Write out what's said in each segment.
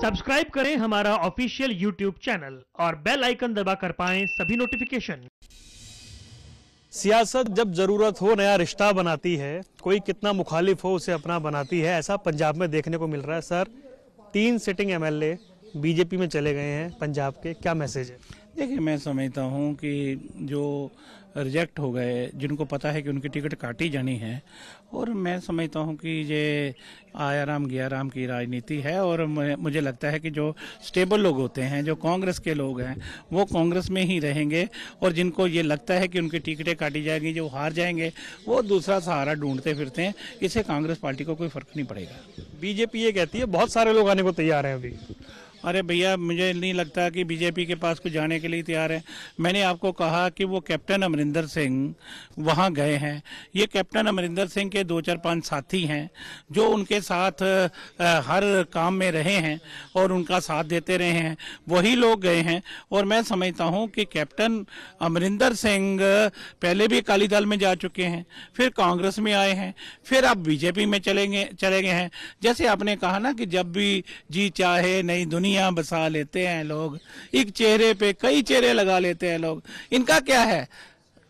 subscribe करें हमारा official YouTube channel और बेल आइकन दबा कर पाएं सभी नोटिफिकेशन सियासत जब जरूरत हो नया रिश्ता बनाती है कोई कितना मुखालिफ हो उसे अपना बनाती है ऐसा पंजाब में देखने को मिल रहा है सर तीन सिटिंग एमएलए बीजेपी में चले गए हैं पंजाब के क्या मैसेज है देखिए मैं समझता हूँ कि जो रिजेक्ट हो गए जिनको पता है कि उनकी टिकट काटी जानी है और मैं समझता हूँ कि ये आया राम गया राम की राजनीति है और मुझे लगता है कि जो स्टेबल लोग होते हैं जो कांग्रेस के लोग हैं वो कांग्रेस में ही रहेंगे और जिनको ये लगता है कि उनकी टिकटें काटी जाएंगी जो हार जाएंगे वो दूसरा सहारा ढूंढते फिरते हैं इससे कांग्रेस पार्टी को कोई फर्क नहीं पड़ेगा बीजेपी ये कहती है बहुत सारे लोग आने को तैयार हैं अभी अरे भैया मुझे नहीं लगता कि बीजेपी के पास कुछ जाने के लिए तैयार है मैंने आपको कहा कि वो कैप्टन अमरिंदर सिंह वहाँ गए हैं ये कैप्टन अमरिंदर सिंह के दो चार पांच साथी हैं जो उनके साथ हर काम में रहे हैं और उनका साथ देते रहे हैं वही लोग गए हैं और मैं समझता हूँ कि कैप्टन अमरिंदर सिंह पहले भी अकाली दल में जा चुके हैं फिर कांग्रेस में आए हैं फिर अब बीजेपी में चले गए चले गए हैं जैसे आपने कहा ना कि जब भी जी चाहे नई दुनिया दूनिया बसा लेते हैं लोग एक चेहरे पे कई चेहरे लगा लेते हैं लोग इनका क्या है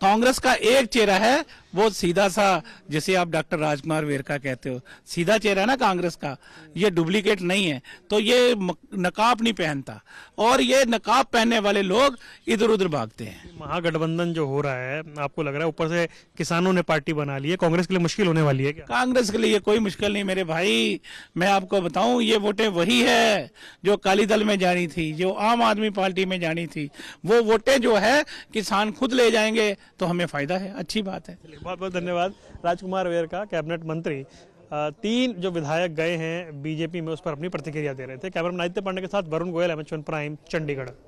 कांग्रेस का एक चेहरा है वो सीधा सा जिसे आप डॉक्टर राजकुमार वेरका कहते हो सीधा चेहरा है ना कांग्रेस का ये डुप्लीकेट नहीं है तो ये नकाब नहीं पहनता और ये नकाब पहनने वाले लोग इधर उधर भागते हैं महागठबंधन जो हो रहा है आपको लग रहा है ऊपर से किसानों ने पार्टी बना ली है कांग्रेस के लिए मुश्किल होने वाली है क्या कांग्रेस के लिए कोई मुश्किल नहीं मेरे भाई मैं आपको बताऊं ये वोटें वही है जो अकाली दल में जानी थी जो आम आदमी पार्टी में जानी थी वो वोटें जो है किसान खुद ले जाएंगे तो हमें फायदा है अच्छी बात है बहुत बहुत धन्यवाद राजकुमार वेर का कैबिनेट मंत्री तीन जो विधायक गए हैं बीजेपी में उस पर अपनी प्रतिक्रिया दे रहे थे कैमरा आदित्य पांडे के साथ वरुण गोयल एम प्राइम चंडीगढ़